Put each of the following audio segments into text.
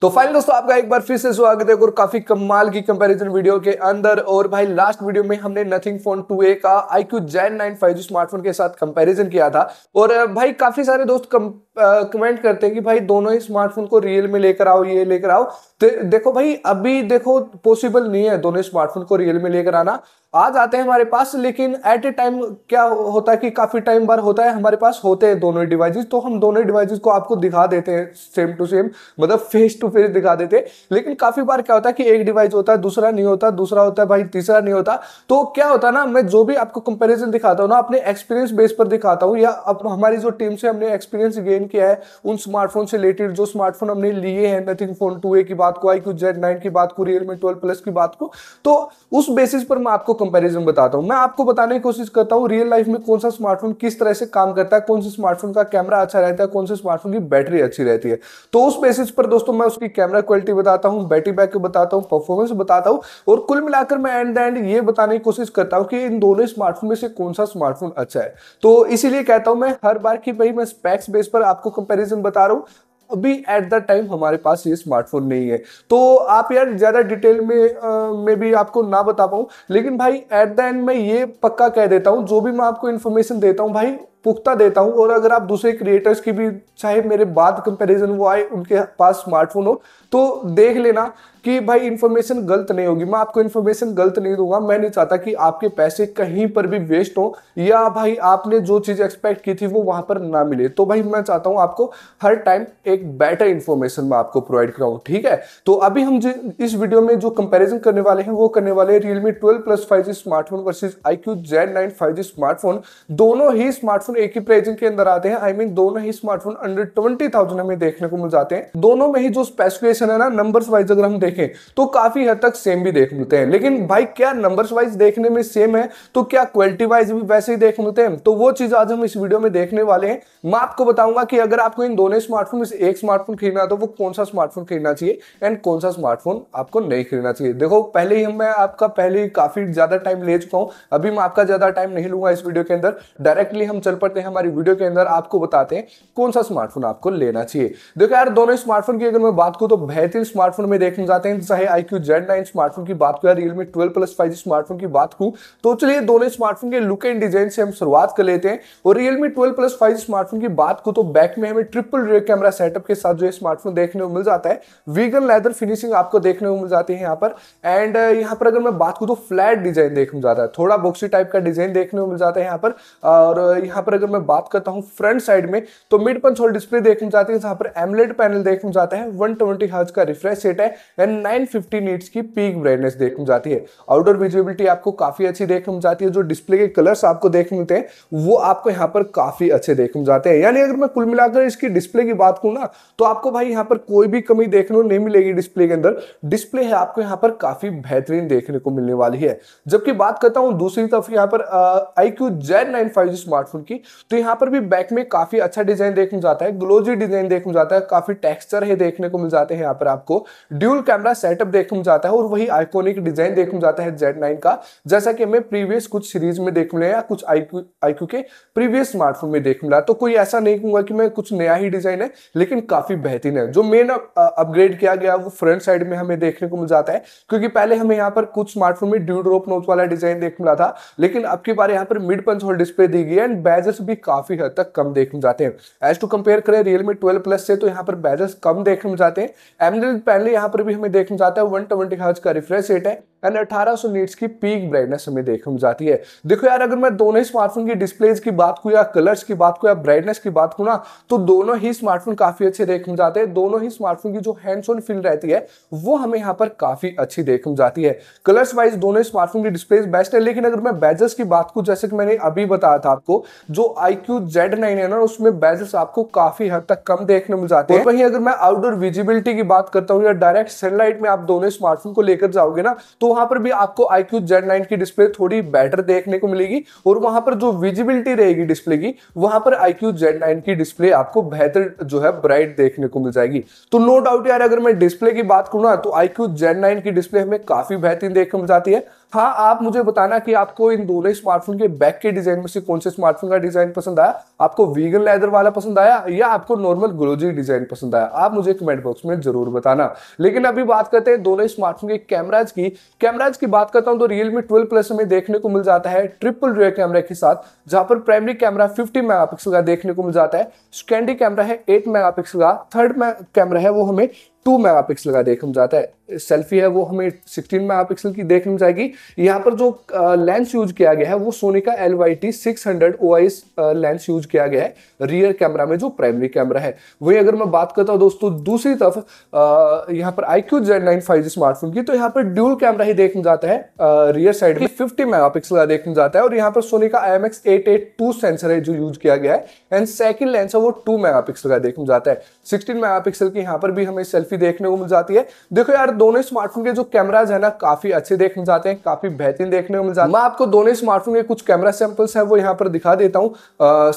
तो फाइनल दोस्तों आपका एक बार फिर से स्वागत है और काफी कमाल की कंपैरिजन वीडियो के अंदर और भाई लास्ट वीडियो में हमने नथिंग फोन 2a का IQ Gen 9 5G स्मार्टफोन के साथ कंपैरिजन किया था और भाई काफी सारे दोस्त कम... कमेंट करते हैं कि भाई दोनों ही स्मार्टफोन को रियल में लेकर आओ ये लेकर आओ तो देखो भाई अभी देखो पॉसिबल नहीं है दोनों स्मार्टफोन को रियल में लेकर आना आ जाते हैं हमारे पास लेकिन एट ए टाइम क्या होता है कि काफ़ी टाइम बार होता है हमारे पास होते हैं दोनों डिवाइसेस तो हम दोनों डिवाइसेस को आपको दिखा देते हैं सेम टू सेम मतलब फेस टू फेस दिखा देते हैं लेकिन काफ़ी बार क्या होता है कि एक डिवाइस होता है दूसरा नहीं होता दूसरा होता है भाई तीसरा नहीं होता तो क्या होता है ना मैं जो भी आपको कंपेरिजन दिखाता हूँ ना अपने एक्सपीरियंस बेस पर दिखाता हूँ या हमारी जो टीम से हमने एक्सपीरियंस गेन क्या है उन स्मार्टफोन से रिलेटेड जो स्मार्टफोन हमने लिए हैं नथिंग फोन टू ए की बात को आई क्यू जेड नाइन की बात को रियलमी ट्वेल्व प्लस की बात को तो उस बेसिस पर मैं आपको कंपेरिजन बताता हूँ मैं आपको बताने की कोशिश करता हूँ रियल लाइफ में कौन सा स्मार्टफोन किस तरह से काम करता है कौन से स्मार्टफोन का कैमरा अच्छा रहता है कौन से स्मार्टफोन की बैटरी अच्छी रहती है तो उस बेसिस पर दोस्तों मैं उसकी कैमरा क्वालिटी बताता हूँ बैटरी बैक बताता हूँ परफॉर्मेंस बताता हूँ और कुल मिलाकर मैं एंड एंड ये बताने की कोशिश करता हूँ कि इन दोनों स्मार्टफोन में से कौन सा स्मार्टफोन अच्छा है तो इसीलिए कहता हूँ मैं हर बार की भाई मैं स्पेक्स बेस पर आप आपको कंपैरिजन बता रहा हूँ अभी एट द टाइम हमारे पास ये स्मार्टफोन नहीं है तो आप यार ज़्यादा डिटेल में आ, में भी आपको ना बता पाऊँ लेकिन भाई एट द एंड मैं ये पक्का कह देता हूँ जो भी मैं आपको इन्फॉर्मेशन देता हूँ भाई पुख्ता देता हूँ और अगर आप दूसरे क्रिएटर्स की भी चाहे मेरे बाद कंपैरिजन वो आए उनके पास स्मार्टफोन हो तो देख लेना कि भाई इन्फॉर्मेशन गलत नहीं होगी मैं आपको इन्फॉर्मेशन गलत नहीं दूंगा मैं नहीं चाहता कि आपके पैसे कहीं पर भी वेस्ट हो या भाई आपने जो चीज़ एक्सपेक्ट की थी वो वहां पर ना मिले तो भाई मैं चाहता हूं आपको हर टाइम एक बेटर इन्फॉर्मेशन मैं आपको प्रोवाइड कराऊं ठीक है तो अभी हम इस वीडियो में जो कंपेरिजन करने वाले हैं वो करने वाले Realme twelve plus five G smartphone versus iQOO Z nine five G smartphone दोनों ही स्मार्टफोन एक ही प्राइसिंग के अंदर आते हैं आई मीन दोनों ही स्मार्टफोन अंडर ट्वेंटी थाउजेंड हमें देखने को मिल जाते हैं दोनों में ही जो स्पेसिफिकेशन है ना नंबर वाइज अगर हम देखें देखें तो काफी हद तक सेम भी देख मिलते हैं लेकिन भाई क्या नंबर्स वाइज देखने में सेम है तो क्या क्वालिटी वाइज भी वैसे ही देख मिलते हैं तो वो चीज आज हम इस वीडियो में देखने वाले हैं मैं आपको बताऊंगा कि अगर आपको इन दोनों स्मार्टफोन में एक स्मार्टफोन खरीदना है तो वो कौन सा स्मार्टफोन खरीदना चाहिए एंड कौन सा स्मार्टफोन आपको नहीं खरीदना चाहिए देखो पहले ही मैं आपका पहले ही काफी ज्यादा टाइम ले चुका हूँ अभी मैं आपका ज्यादा टाइम नहीं लूंगा इस वीडियो के अंदर डायरेक्टली हम चल पड़ते हैं हमारी वीडियो के अंदर आपको बताते हैं कौन सा स्मार्टफोन आपको लेना चाहिए देखो यार दोनों स्मार्टफोन की अगर मैं बात करूँ तो बेहतरीन स्मार्टफोन में देखने आते हैं चाहे iQOO Z nine smartphone की बात करें Realme twelve plus five smartphone की बात करूँ तो चलिए दोनों स्मार्टफोन के लुक एंड डिजाइन से हम शुरुआत कर लेते हैं और Realme twelve plus five smartphone की बात को तो बैक में हमें ट्रिपल रियर कैमरा सेटअप के साथ जो है स्मार्टफोन देखने को मिल जाता है वीगन लेदर फिनिशिंग आपको देखने को मिल जाती है यहाँ पर एंड यहाँ पर अगर मैं बात करूँ तो फ्लैट डिजाइन देखने को जाता है थोड़ा बॉक्सी टाइप का डिजाइन देखने को मिल जाता है यहाँ पर और यहाँ पर अगर मैं बात करता हूँ फ्रंट साइड में तो मिड पंच डिस्प्ले देखने जाते हैं जहाँ पर एमलेट पैनल देखने जाता है वन ट्वेंटी का रिफ्रेश रेट है एंड 950 नीट्स की पीक ब्राइटनेस देखने में जाती है आउटडोर विजिबिलिटी आपको काफ़ी अच्छी देखने में जाती है जो डिस्प्ले के कलर्स आपको देखने मिलते हैं वो आपको यहाँ पर काफ़ी अच्छे देखने में जाते हैं यानी अगर मैं कुल मिलाकर इसकी डिस्प्ले की बात करूँ ना तो आपको भाई यहाँ पर कोई भी कमी देखने नहीं मिलेगी डिस्प्ले के अंदर डिस्प्ले है आपको यहाँ पर काफ़ी बेहतरीन देखने को मिलने वाली है जबकि बात करता हूँ दूसरी तरफ यहाँ पर iQOO Z nine five G smartphone की तो यहाँ पर भी बैक में काफ़ी अच्छा डिजाइन देखने जाता है ग्लोजी डिजाइन देखने जाता है काफ़ी टेक्स्चर है देखने को मिल जाते हैं यहाँ पर आपको ड्यूल कैमरा कैमरा सेटअप देखने जाता है और वही आइकोनिक डिजाइन देखने जाता है जेड नाइन का जैसा कि हमें प्रीवियस कुछ सीरीज में देख मिला या कुछ आईक्यू आईक्यू के प्रीवियस स्मार्टफोन में देख मिला तो कोई ऐसा नहीं कहूंगा कि मैं कुछ नया ही डिजाइन है लेकिन काफी बेहतरीन है जो मेन अपग्रेड uh, किया गया वो फ्रंट साइड में हमें देखने को मिल जाता है क्योंकि पहले हमें यहाँ पर कुछ स्मार्टफोन में ड्यू ड्रोप नोट वाला डिजाइन देख मिला था लेकिन अब की बार यहाँ पर मिड पंच होल डिस्प्ले दी गई एंड बैजर्स भी काफी हद तक कम देखने जाते हैं एज टू कंपेयर करें रियलमी ट्वेल्व प्लस से तो यहाँ पर बैजर्स कम देखने में जाते हैं एमलेट पैनल यहाँ पर भी हमें में देखना चाहते हैं वन ट्वेंटी हर्ज का रिफ्रेश रेट है एंड अठारह सौ नीट्स की पीक ब्राइटनेस हमें देखने में जाती है देखो यार अगर मैं दोनों ही स्मार्टफोन की डिस्प्लेज की बात करूँ या कलर्स की बात करूँ या ब्राइटनेस की बात करूँ ना तो दोनों ही स्मार्टफोन काफी अच्छे देखने में जाते हैं दोनों ही स्मार्टफोन की जो हैंड्स ऑन फील रहती है वो हमें यहाँ पर काफी अच्छी देखने में जाती है कलर्स वाइज दोनों स्मार्टफोन की डिस्प्लेज बेस्ट है लेकिन अगर मैं बैजेस की बात करूँ जैसे कि मैंने अभी बताया था आपको जो आई क्यू जेड नाइन है ना उसमें बैजेस आपको काफी हद तक कम देखने में जाते हैं वहीं अगर मैं आउटडोर विजिबिलिटी की बात करता हूँ या डायरेक्ट सनलाइट में आप दोनों स्मार्टफोन को लेकर जाओगे ना तो तो वहां पर भी आपको IQ क्यू जेड नाइन की डिस्प्ले थोड़ी बेटर देखने को मिलेगी और वहां पर जो विजिबिलिटी रहेगी डिस्प्ले की वहां पर IQ क्यू जेड नाइन की डिस्प्ले आपको बेहतर जो है ब्राइट देखने को मिल जाएगी तो नो डाउट यार अगर मैं डिस्प्ले की बात करूँ ना तो IQ क्यू जेड नाइन की डिस्प्ले हमें काफी बेहतरीन देखने को मिल जाती है हाँ आप मुझे बताना कि आपको इन दोनों स्मार्टफोन के बैक के डिजाइन में से कौन से स्मार्टफोन का डिजाइन पसंद आया आपको वीगन लेदर वाला पसंद आया या आपको नॉर्मल ग्लोजी डिजाइन पसंद आया आप मुझे कमेंट बॉक्स में जरूर बताना लेकिन अभी बात करते हैं दोनों स्मार्टफोन के कैमराज की कैमराज की बात करता हूँ तो रियलमी ट्वेल्व प्लस में देखने को मिल जाता है ट्रिपल रियर कैमरा के साथ जहां पर प्राइमरी कैमरा फिफ्टी मेगा का देखने को मिल जाता है सेकेंडरी कैमरा है एट मेगापिक्सल का थर्ड कैमरा है वो हमें टू मेगापिक्सल का देखने को मिल जाता है सेल्फी है वो हमें 16 मेगा पिक्सल की देखने में जाएगी यहाँ पर जो लेंस यूज किया गया है वो सोनी का L Y T six hundred O I lens use किया गया है रियर कैमरा में जो प्राइमरी कैमरा है वही अगर मैं बात करता हूँ दोस्तों दूसरी तरफ यहाँ पर iQOO Z nine five G smartphone की तो यहाँ पर ड्यूल कैमरा ही देखने जाता है रियर साइड में फिफ्टी मेगा पिक्सल का देखने जाता है और यहाँ पर सोनी का I M X eight eight two sensor है जो यूज किया गया है एंड सेकेंड लेंस है वो टू मेगा पिक्सल का देखने जाता है सिक्सटीन मेगा पिक्सल की यहाँ पर भी हमें सेल्फी देखने को मिल जाती है देखो यार दोनों स्मार्टफोन के जो कैमराज है ना काफी अच्छे देखने जाते हैं काफी बेहतरीन देखने को मिल जाते हैं मैं आपको दोनों स्मार्टफोन के कुछ कैमरा सैंपल्स है वो यहाँ पर दिखा देता हूँ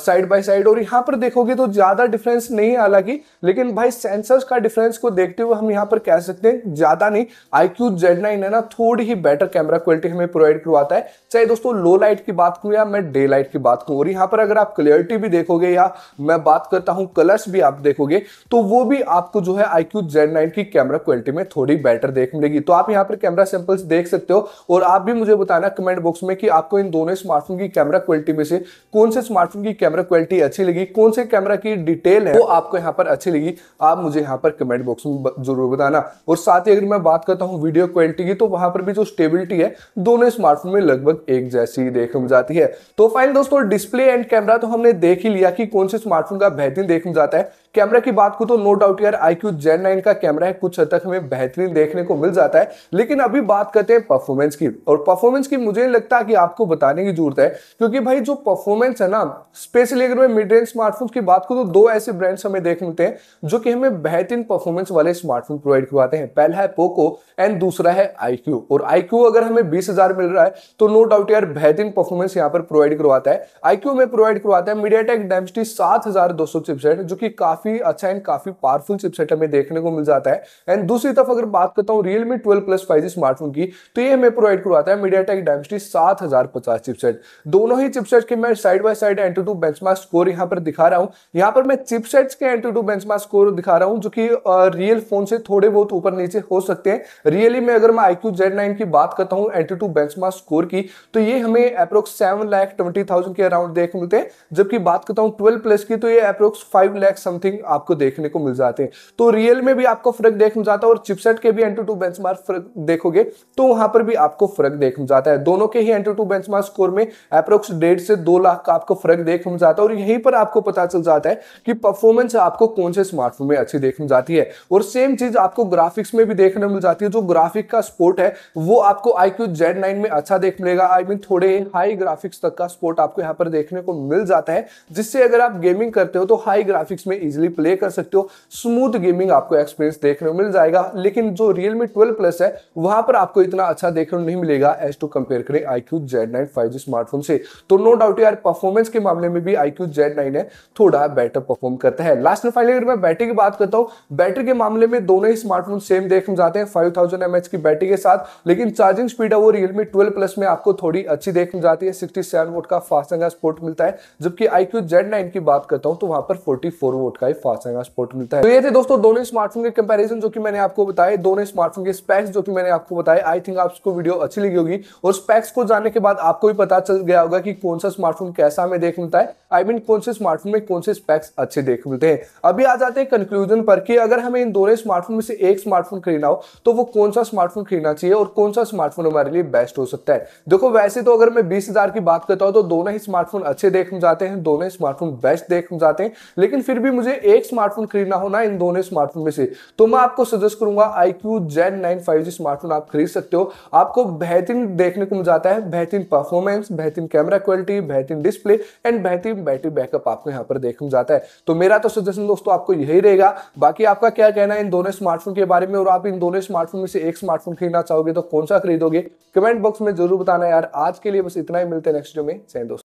साइड बाई साइड और यहाँ पर देखोगे तो ज्यादा डिफरेंस नहीं हालांकि लेकिन भाई सेंसर्स का डिफरेंस को देखते हुए हम यहाँ पर कह सकते हैं ज्यादा नहीं आई क्यू जेड नाइन है ना थोड़ी ही बेटर कैमरा क्वालिटी हमें प्रोवाइड करवाता है चाहे दोस्तों लो लाइट की बात करूँ या मैं डे लाइट की बात करूँ और यहाँ पर अगर आप क्लियरिटी भी देखोगे या मैं बात करता हूँ कलर्स भी आप देखोगे तो वो भी आपको जो है आई क्यू जेड नाइन की कैमरा क्वालिटी में थोड़ी बेटर देख मिलेगी तो आप यहाँ पर कैमरा सैंपल्स देख सकते हो और आप भी मुझे बताना कमेंट बॉक्स में कि आपको इन दोनों स्मार्टफोन की कैमरा क्वालिटी में से कौन से स्मार्टफोन की कैमरा क्वालिटी अच्छी लगी कौन से कैमरा की डिटेल है वो आपको यहाँ पर अच्छी लगी आप मुझे यहाँ पर कमेंट बॉक्स में जरूर बताना और साथ ही अगर मैं बात करता हूँ वीडियो क्वालिटी की तो वहां पर भी जो स्टेबिलिटी है दोनों स्मार्टफोन में लगभग एक जैसी देखने में जाती है तो फाइनल दोस्तों डिस्प्ले एंड कैमरा तो हमने देख ही लिया कि कौन से स्मार्टफोन का बेहतरीन देखने जाता है कैमरा की बात को तो नो डाउट यार आई क्यू जेन नाइन का कैमरा है कुछ हद तक हमें बेहतरीन देखने को मिल जाता है लेकिन अभी बात करते हैं परफॉर्मेंस की और परफॉर्मेंस की मुझे नहीं लगता कि आपको बताने की जरूरत है क्योंकि भाई जो परफॉर्मेंस है ना स्पेशली अगर मैं मिड रेंज स्मार्टफोन की बात करूँ तो दो ऐसे ब्रांड्स हमें देख लेते हैं जो कि हमें बेहतरीन परफॉर्मेंस वाले स्मार्टफोन प्रोवाइड करवाते हैं पहला है पोको एंड दूसरा है आई और आई अगर हमें बीस मिल रहा है तो नो डाउट यार बेहतरीन परफॉर्मेंस यहाँ पर प्रोवाइड करवाता है आई में प्रोवाइड करवाता है मीडिया टेक डेमस्टी सात चिपसेट जो कि काफी अच्छा एंड काफी पावरफुल चिपसेट हमें देखने को मिल जाता है एंड दूसरी तरफ अगर बात बात करता हूँ Realme twelve plus five smartphone की तो ये हमें प्रोवाइड करवाता है मीडिया टेक डायमस्टी सात हजार पचास चिपसेट दोनों ही चिपसेट के मैं side by side AnTuTu bench benchmark score यहाँ पर दिखा रहा हूँ यहाँ पर मैं चिपसेट्स के AnTuTu bench benchmark score दिखा रहा हूँ जो कि रियल फोन से थोड़े बहुत ऊपर नीचे हो सकते हैं रियली में अगर मैं आईक्यू जेड नाइन की बात करता हूँ AnTuTu bench benchmark score की तो ये हमें approx seven lakh twenty thousand के अराउंड देख मिलते हैं जबकि बात करता हूँ ट्वेल्व प्लस की तो ये अप्रोक्स फाइव लैख समथिंग आपको देखने को मिल जाते हैं तो रियल में भी आपको फर्क देखने जाता है और चिपसेट के भी एन टू टू बेंचमार्क देखोगे तो वहां पर भी आपको फर्क देखने जाता है दोनों के ही AnTuTu bench benchmark score में अप्रोक्स डेढ़ से दो लाख का आपको फर्क देखने जाता है और यहीं पर आपको पता चल जाता है कि परफॉर्मेंस आपको कौन से स्मार्टफोन में अच्छी देखने जाती है और सेम चीज आपको ग्राफिक्स में भी देखने मिल जाती है जो ग्राफिक का स्पोर्ट है वो आपको आई क्यू जेड नाइन में अच्छा देख मिलेगा आई मीन थोड़े हाई ग्राफिक्स तक का स्पोर्ट आपको यहाँ पर देखने को मिल जाता है जिससे अगर आप गेमिंग करते हो तो हाई ग्राफिक्स में इजिली प्ले कर सकते हो स्मूथ गेमिंग आपको एक्सपीरियंस देखने को मिल जाएगा लेकिन जो रियल में ट्वेल्व प्लस है वहां पर आपको इतना अच्छा देखने नहीं मिलेगा एज टू कंपेयर करें iQOO Z nine five G smartphone से तो नो डाउट यार परफॉर्मेंस के मामले में भी आई क्यू जेड नाइन है थोड़ा बेटर परफॉर्म करता है लास्ट में फाइनली अगर मैं बैटरी की बात करता हूँ बैटरी के मामले में दोनों ही स्मार्टफोन सेम देखने जाते हैं फाइव थाउजेंड एम एच की बैटरी के साथ लेकिन चार्जिंग स्पीड है वो रियलमी ट्वेल्व प्लस में आपको थोड़ी अच्छी देखने जाती है सिक्सटी सेवन वोट का फास्ट फास्टंगा स्पोर्ट मिलता है जबकि आई क्यू जेड नाइन की बात करता हूँ तो वहां पर फोर्टी फोर वोट का ही फास्ट फास्टंगा स्पोर्ट मिलता है तो ये थे दोस्तों दोनों स्मार्टफोन के कंपेरिजन जो कि मैंने आपको बताया दो दोनों स्मार्टफोन के स्पैक्स जो कि मैंने आपको बताया आई थिंक आपको वीडियो अच्छी लगी होगी और स्पैक्स को जानने के बाद आपको भी पता चल गया होगा कि कौन सा स्मार्टफोन कैसा हमें देख मिलता है आई I मीन mean, कौन से स्मार्टफोन में कौन से स्पैक्स अच्छे देख मिलते हैं अभी आ जाते हैं कंक्लूजन पर कि अगर हमें इन दोनों स्मार्टफोन में से एक स्मार्टफोन खरीदना हो तो वो कौन सा स्मार्टफोन खरीदना चाहिए और कौन सा स्मार्टफोन हमारे लिए बेस्ट हो सकता है देखो वैसे तो अगर मैं बीस की बात करता हूँ तो दोनों ही स्मार्टफोन अच्छे देख जाते हैं दोनों स्मार्टफोन बेस्ट देख जाते हैं लेकिन फिर भी मुझे एक स्मार्टफोन खरीदना होना इन दोनों स्मार्टफोन में से तो मैं आपको सजेस्ट करूंगा iQOO Z nine five G smartphone आप खरीद सकते हो आपको बेहतरीन देखने को मिल जाता है बेहतरीन परफॉर्मेंस बेहतरीन कैमरा क्वालिटी बेहतरीन डिस्प्ले एंड बेहतरीन बैटरी बैकअप आपको यहाँ पर देखने को जाता है तो मेरा तो सजेशन दोस्तों आपको यही रहेगा बाकी आपका क्या कहना है इन दोनों स्मार्टफोन के बारे में और आप इन दोनों स्मार्टफोन में से एक स्मार्टफोन खरीदना चाहोगे तो कौन सा खरीदोगे कमेंट बॉक्स में जरूर बताना यार आज के लिए बस इतना ही मिलते हैं नेक्स्ट वीडियो में चाहे दोस्तों